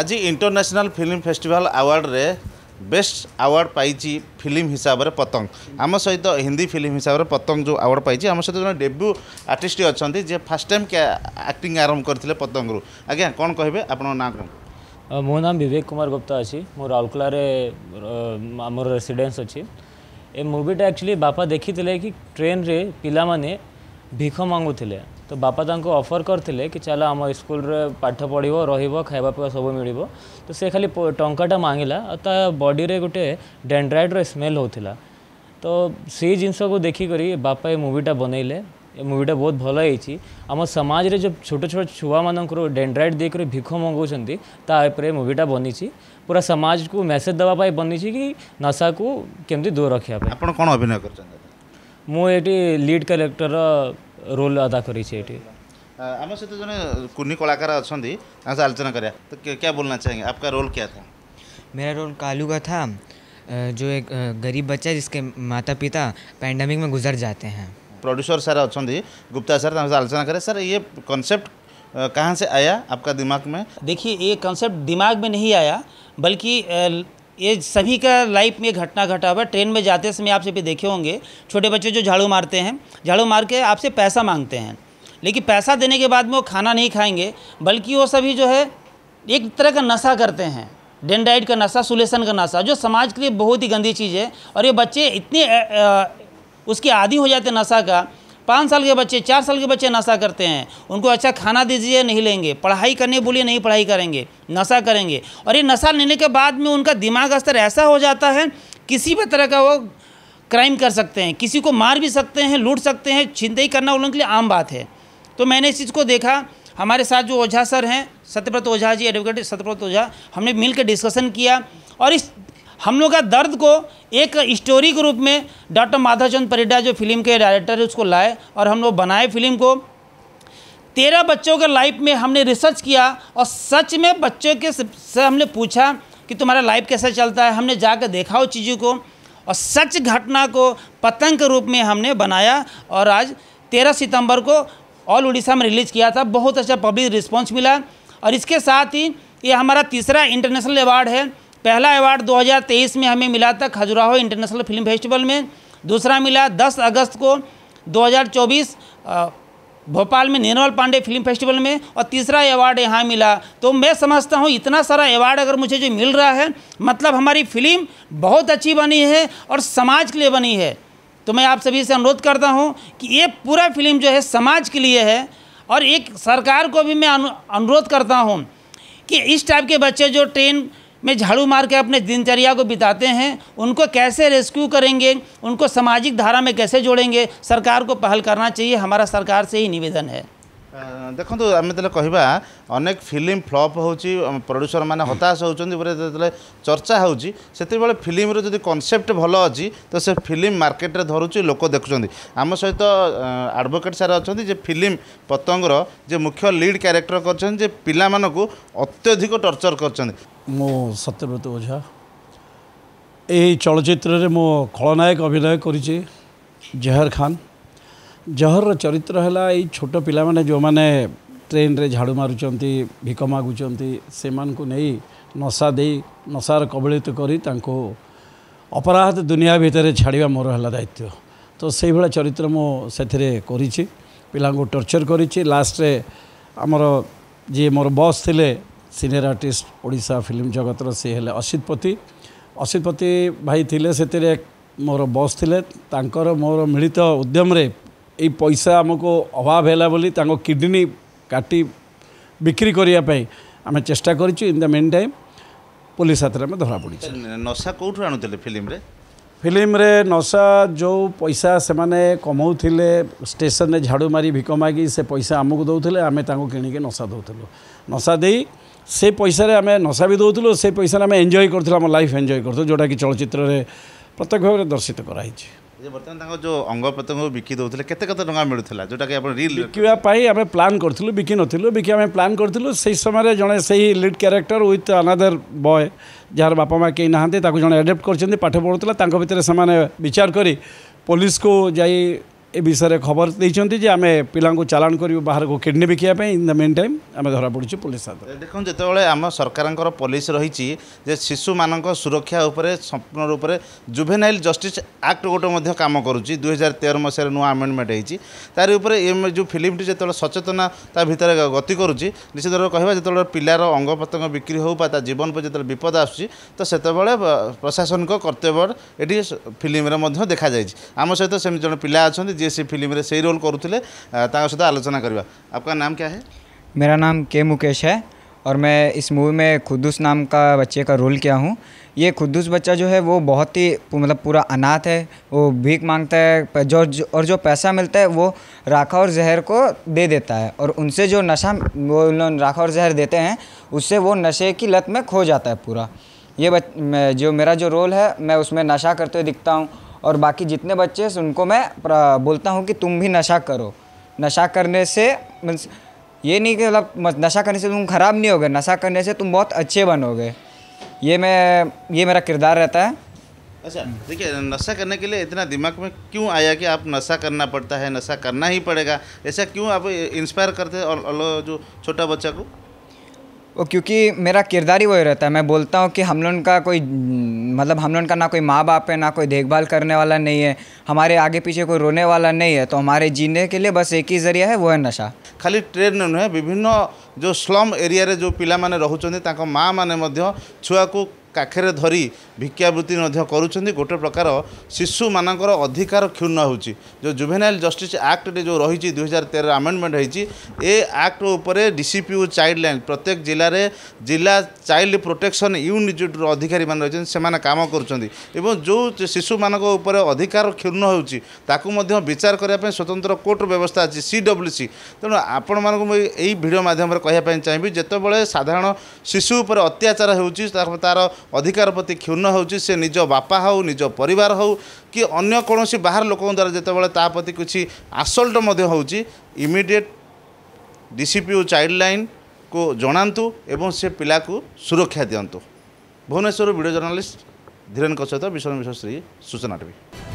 আজি international film festival আওয়ার্ডরে best award পাইছি ফিল্ম হিসাবে পতঙ্গ আম সহিত হিন্দি ফিল্ম হিসাবে পতঙ্গ যে আওয়ার্ড পাইছি আম সহ জন ডেব্যু আর্টিস্ট অনেক যে ফার্স্ট টাইম আক্টিং আরম্ভ করে পতঙ্গর আজ্ঞা কম কহবে আপনার না কম মো নাম বিবেক কুমার গুপ্তা অছি মো রাউরকেলার আমার রেসিডেন্স অছি এ মুভিটা একচুয়ালি বাপা দেখি কি ট্রেন্রে পিলা মানে ভিখ মাগুলে तो बापा अफर करते कि चल आम स्कूल पाठ पढ़ रहा पीवा सब मिल तो सी खाली टाटा मांगला और बडी गोटे डेड्राइड्र स्मेल होता तो से जिनस को देखिक बापा ये मुविटा बनइले मुविटा बहुत भल है आम समाज में जो छोट छोट छुआ मान डेड्राइड देकर भिख मगौर मुविटा बनी पूरा समाज को मेसेज देवाई बनी कि नशा को कमी दूर रखा कौन अभिनय कर लीड कलेक्टर रोल अदा कर ଏଠି ଆମ ସହିତ ଜଣେ कलाकार କଳାକାର आलोचना कराया तो क्या बोलना चाहेंगे आपका रोल क्या था मेरा रोल कालू का था जो एक गरीब बच्चा जिसके माता पिता पैंडमिक में गुजर जाते हैं प्रोड्यूसर सर अच्छा गुप्ता तो सर सह आलोचना करें सर ये कॉन्सेप्ट कहाँ से आया आपका दिमाग में देखिए ये कॉन्सेप्ट दिमाग में नहीं आया बल्कि ये सभी का लाइफ में घटना घटा हुआ ट्रेन में जाते समय आप सभी देखे होंगे छोटे बच्चे जो झाड़ू मारते हैं झाड़ू मार के आपसे पैसा मांगते हैं लेकिन पैसा देने के बाद में वो खाना नहीं खाएंगे बल्कि वो सभी जो है एक तरह का नशा करते हैं डेंडाइट का नशा सुलेशन का नशा जो समाज के लिए बहुत ही गंदी चीज़ है और ये बच्चे इतने उसके आदि हो जाते नशा का पाँच साल के बच्चे चार साल के बच्चे नशा करते हैं उनको अच्छा खाना दीजिए नहीं लेंगे पढ़ाई करने बोलिए नहीं पढ़ाई करेंगे नशा करेंगे और ये नशा लेने के बाद में उनका दिमाग स्तर ऐसा हो जाता है किसी भी तरह का वो क्राइम कर सकते हैं किसी को मार भी सकते हैं लूट सकते हैं ही करना उन के लिए आम बात है तो मैंने इस चीज़ को देखा हमारे साथ जो ओझा सर हैं सत्यव्रत ओझा जी एडवोकेट सत्यव्रत ओझा हमने मिलकर डिस्कशन किया और इस हम लोग का दर्द को एक स्टोरी के रूप में डॉक्टर माधव चंद परिडा जो फिल्म के डायरेक्टर है उसको लाए और हम लोग बनाए फिल्म को तेरह बच्चों के लाइफ में हमने रिसर्च किया और सच में बच्चों के से हमने पूछा कि तुम्हारा लाइफ कैसा चलता है हमने जाकर देखा उस चीज़ों को और सच घटना को पतंग के रूप में हमने बनाया और आज तेरह सितंबर को ऑल उड़ीसा में रिलीज़ किया था बहुत अच्छा पब्लिक रिस्पॉन्स मिला और इसके साथ ही ये हमारा तीसरा इंटरनेशनल अवार्ड है पहला अवार्ड 2023 में हमें मिला था खजुराहो इंटरनेशनल फिल्म फेस्टिवल में दूसरा मिला 10 अगस्त को 2024 भोपाल में निर्मल पांडे फिल्म फेस्टिवल में और तीसरा अवार्ड यहाँ मिला तो मैं समझता हूँ इतना सारा अवार्ड अगर मुझे जो मिल रहा है मतलब हमारी फिल्म बहुत अच्छी बनी है और समाज के लिए बनी है तो मैं आप सभी से अनुरोध करता हूँ कि ये पूरा फिल्म जो है समाज के लिए है और एक सरकार को भी मैं अनुरोध करता हूँ कि इस टाइप के बच्चे जो ट्रेन में झाड़ू मार के अपने दिनचर्या को बिताते हैं उनको कैसे रेस्क्यू करेंगे उनको सामाजिक धारा में कैसे जोड़ेंगे सरकार को पहल करना चाहिए हमारा सरकार से ही निवेदन है ଦେଖନ୍ତୁ ଆମେ ତାହେଲେ କହିବା ଅନେକ ଫିଲ୍ମ ଫ୍ଲପ୍ ହେଉଛି ପ୍ରଡ୍ୟୁସର୍ମାନେ ହତାଶ ହେଉଛନ୍ତି ଉପରେ ଯେତେବେଳେ ଚର୍ଚ୍ଚା ହେଉଛି ସେତେବେଳେ ଫିଲ୍ମର ଯଦି କନସେପ୍ଟ ଭଲ ଅଛି ତ ସେ ଫିଲ୍ମ ମାର୍କେଟରେ ଧରୁଛି ଲୋକ ଦେଖୁଛନ୍ତି ଆମ ସହିତ ଆଡ଼ଭୋକେଟ୍ ସାର୍ ଅଛନ୍ତି ଯେ ଫିଲ୍ମ ପତଙ୍ଗର ଯେ ମୁଖ୍ୟ ଲିଡ୍ କ୍ୟାରେକ୍ଟର କରିଛନ୍ତି ଯେ ପିଲାମାନଙ୍କୁ ଅତ୍ୟଧିକ ଟର୍ଚର୍ କରିଛନ୍ତି ମୁଁ ସତ୍ୟବ୍ରତ ଓଝା ଏହି ଚଳଚ୍ଚିତ୍ରରେ ମୁଁ ଖଳନାୟକ ଅଭିନୟ କରିଛି ଜେହର ଖାନ୍ ଜହରର ଚରିତ୍ର ହେଲା ଏଇ ଛୋଟ ପିଲାମାନେ ଯେଉଁମାନେ ଟ୍ରେନ୍ରେ ଝାଡ଼ୁ ମାରୁଛନ୍ତି ଭିକ ମାଗୁଛନ୍ତି ସେମାନଙ୍କୁ ନେଇ ନଶା ଦେଇ ନଶାର କବଳିତ କରି ତାଙ୍କୁ ଅପରାଧ ଦୁନିଆ ଭିତରେ ଛାଡ଼ିବା ମୋର ହେଲା ଦାୟିତ୍ୱ ତ ସେଇଭଳିଆ ଚରିତ୍ର ମୁଁ ସେଥିରେ କରିଛି ପିଲାଙ୍କୁ ଟର୍ଚର୍ କରିଛି ଲାଷ୍ଟରେ ଆମର ଯିଏ ମୋର ବସ୍ ଥିଲେ ସିନିୟର ଆର୍ଟିଷ୍ଟ ଓଡ଼ିଶା ଫିଲ୍ମ ଜଗତର ସିଏ ହେଲେ ଅସିତ ପତି ଭାଇ ଥିଲେ ସେଥିରେ ମୋର ବସ୍ ଥିଲେ ତାଙ୍କର ମୋର ମିଳିତ ଉଦ୍ୟମରେ এই ପଇସା ଆମକୁ ଅଭାବ ହେଲା ବୋଲି ତାଙ୍କ କିଡ଼ନୀ କାଟି ବିକ୍ରି କରିବା ପାଇଁ ଆମେ ଚେଷ୍ଟା କରିଛୁ in the meantime police ହାତରେ ଆମେ ଧରା ପଡ଼ିଛୁ ନଶା କେଉଁଠୁ ଆଣୁଥିଲେ ଫିଲ୍ମରେ ଫିଲ୍ମରେ ନଶା ଯେଉଁ ପଇସା ସେମାନେ କମାଉଥିଲେ ଷ୍ଟେସନରେ ଝାଡ଼ୁ ମାରି ଭିକ ମାଗି ସେ ପଇସା ଆମକୁ ଦେଉଥିଲେ ଆମେ ତାଙ୍କୁ କିଣିକି ନଶା ଦେଉଥିଲୁ ନଶା ଦେଇ ସେ ପଇସାରେ ଆମେ ନଶା ବି ଦେଉଥିଲୁ ସେ ପଇସାରେ ଆମେ ଏନ୍ଜୟ କରୁଥିଲୁ ଆମ ଲାଇଫ୍ ଏନ୍ଜୟ କରୁଥିଲୁ ଯେଉଁଟାକି ଚଳଚ୍ଚିତ୍ରରେ ପ୍ରତ୍ୟକ୍ଷ ଭାବରେ ଦର୍ଶିତ କରାହେଇଛି বর্তমানে তাঙ্ক যে অঙ্গ প্রত্যঙ্গ বিকি দেউলে কেতে কেতে টাকা মিলুলা কি আপনার রিল বিকিবা পাই আমি প্ল্যান করছিলু বিকি নথিলু বিকি আমি প্ল্যান করছিলু সেই সময় জনে সেই lead character with another boy যার বাপা মা কেই নাহান্তি তাকে জনে আডাপ্ট করছেন পাঠ পড়ুলা তাঙ্ক ভিতরে সেমানে বিচার করি পুলিশকু যাই ଏ ବିଷୟରେ ଖବର ଦେଇଛନ୍ତି ଯେ ଆମେ ପିଲାଙ୍କୁ ଚାଲାଣ କରିବୁ ବାହାରକୁ କିଡ଼ନୀ ବିକିବା ପାଇଁ ଇନ୍ ଦ ମେନ୍ ଟାଇମ୍ ଆମେ ଧରାପଡ଼ୁଛୁ ପୋଲିସ ହାତରେ ଦେଖନ୍ତୁ ଯେତେବେଳେ ଆମ ସରକାରଙ୍କର ପଲିସି ରହିଛି ଯେ ଶିଶୁମାନଙ୍କ ସୁରକ୍ଷା ଉପରେ ସମ୍ପୂର୍ଣ୍ଣ ରୂପରେ ଜୁଭେନାଇଲ୍ ଜଷ୍ଟିସ୍ ଆକ୍ଟ ଗୋଟେ ମଧ୍ୟ କାମ କରୁଛି ଦୁଇହଜାର ତେର ମସିହାରେ ନୂଆ ଆମେଣ୍ଡମେଣ୍ଟ ହେଇଛି ତାରି ଉପରେ ଏ ଯେଉଁ ଫିଲ୍ମଟି ଯେତେବେଳେ ସଚେତନା ତା ଭିତରେ ଗତି କରୁଛି ନିଶ୍ଚିତ ଭାବେ କହିବା ଯେତେବେଳେ ପିଲାର ଅଙ୍ଗ ପ୍ରତ୍ୟଙ୍ଗ ବିକ୍ରି ହେଉ ବା ତା ଜୀବନ ଉପରେ ଯେତେବେଳେ ବିପଦ ଆସୁଛି ତ ସେତେବେଳେ ପ୍ରଶାସନିକ କର୍ତ୍ତବ୍ୟ ଏଠି ଫିଲ୍ମରେ ମଧ୍ୟ ଦେଖାଯାଇଛି ଆମ ସହିତ ସେମିତି ଜଣେ ପିଲା ଅଛନ୍ତି जी सी फिल्म से रोल करुले सहित आलोचना करवा आपका नाम क्या है मेरा नाम के मुकेश है और मैं इस मूवी में खुदुस नाम का बच्चे का रोल किया हूँ ये खुदुस बच्चा जो है वो बहुत ही मतलब पूरा अनाथ है वो भीख मांगता है जो, जो और जो पैसा मिलता है वो राखा और जहर को दे देता है और उनसे जो नशा वो राखा और जहर देते हैं उससे वो नशे की लत में खो जाता है पूरा ये बच जो मेरा जो रोल है मैं उसमें नशा करते हुए दिखता हूँ और बाकी जितने बच्चे हैं उनको मैं बोलता हूँ कि तुम भी नशा करो नशा करने से ये नहीं कि मतलब नशा करने से तुम ख़राब नहीं होगे नशा करने से तुम बहुत अच्छे बनोगे ये मैं ये मेरा किरदार रहता है अच्छा देखिए नशा करने के लिए इतना दिमाग में क्यों आया कि आप नशा करना पड़ता है नशा करना ही पड़ेगा ऐसा क्यों आप इंस्पायर करते और जो छोटा बच्चा को वो क्योंकि मेरा किरदार ही वही रहता है मैं बोलता हूँ कि हम लोग का कोई मतलब हम लोग का ना कोई माँ बाप है ना कोई देखभाल करने वाला नहीं है हमारे आगे पीछे कोई रोने वाला नहीं है तो हमारे जीने के लिए बस एक ही जरिया है वो है नशा खाली ट्रेन नुहे विभिन्न जो स्लम एरिया जो पिला माने माँ मैंने छुआ को କାଖରେ ଧରି ଭିକ୍ଷାବୃତ୍ତି ମଧ୍ୟ କରୁଛନ୍ତି ଗୋଟେ ପ୍ରକାର ଶିଶୁମାନଙ୍କର ଅଧିକାର କ୍ଷୁଣ୍ଣ ହେଉଛି ଯେଉଁ ଜୁଭେନାଇଲ୍ ଜଷ୍ଟିସ୍ ଆକ୍ଟରେ ଯେଉଁ ରହିଛି ଦୁଇ ହଜାର ତେର ଆମେଣ୍ଡମେଣ୍ଟ ହେଇଛି ଏ ଆକ୍ଟ ଉପରେ ଡିସିପିୟୁ ଚାଇଲ୍ଡ ଲାଇନ୍ ପ୍ରତ୍ୟେକ ଜିଲ୍ଲାରେ ଜିଲ୍ଲା ଚାଇଲ୍ଡ ପ୍ରୋଟେକ୍ସନ୍ ୟୁନିଟ୍ର ଅଧିକାରୀମାନେ ରହିଛନ୍ତି ସେମାନେ କାମ କରୁଛନ୍ତି ଏବଂ ଯେଉଁ ଶିଶୁମାନଙ୍କ ଉପରେ ଅଧିକାର କ୍ଷୁଣ୍ଣ ହେଉଛି ତାକୁ ମଧ୍ୟ ବିଚାର କରିବା ପାଇଁ ସ୍ୱତନ୍ତ୍ର କୋର୍ଟର ବ୍ୟବସ୍ଥା ଅଛି ସି ଡବ୍ଲ୍ୟୁ ସି ତେଣୁ ଆପଣମାନଙ୍କୁ ମୁଁ ଏଇ ଭିଡ଼ିଓ ମାଧ୍ୟମରେ କହିବା ପାଇଁ ଚାହିଁବି ଯେତେବେଳେ ସାଧାରଣ ଶିଶୁ ଉପରେ ଅତ୍ୟାଚାର ହେଉଛି ତାର ଅଧିକାର ପ୍ରତି କ୍ଷୁର୍ଣ୍ଣ ହେଉଛି ସେ ନିଜ ବାପା ହେଉ ନିଜ ପରିବାର ହେଉ କି ଅନ୍ୟ କୌଣସି ବାହାର ଲୋକଙ୍କ ଦ୍ୱାରା ଯେତେବେଳେ ତା ପ୍ରତି କିଛି ଆସଲ୍ଟ ମଧ୍ୟ ହେଉଛି immediate D C P O child ଲାଇନ୍କୁ ଜଣାନ୍ତୁ ଏବଂ ସେ ପିଲାକୁ ସୁରକ୍ଷା ଦିଅନ୍ତୁ ଭୁବନେଶ୍ୱର ଭିଡ଼ିଓ ଜର୍ଣ୍ଣାଲିଷ୍ଟ ଧୀରେନ୍ଙ୍କ ସହିତ ବିଷ୍ଣୁ ମିଶ୍ର ଶ୍ରୀ ସୂଚନା ଟିଭି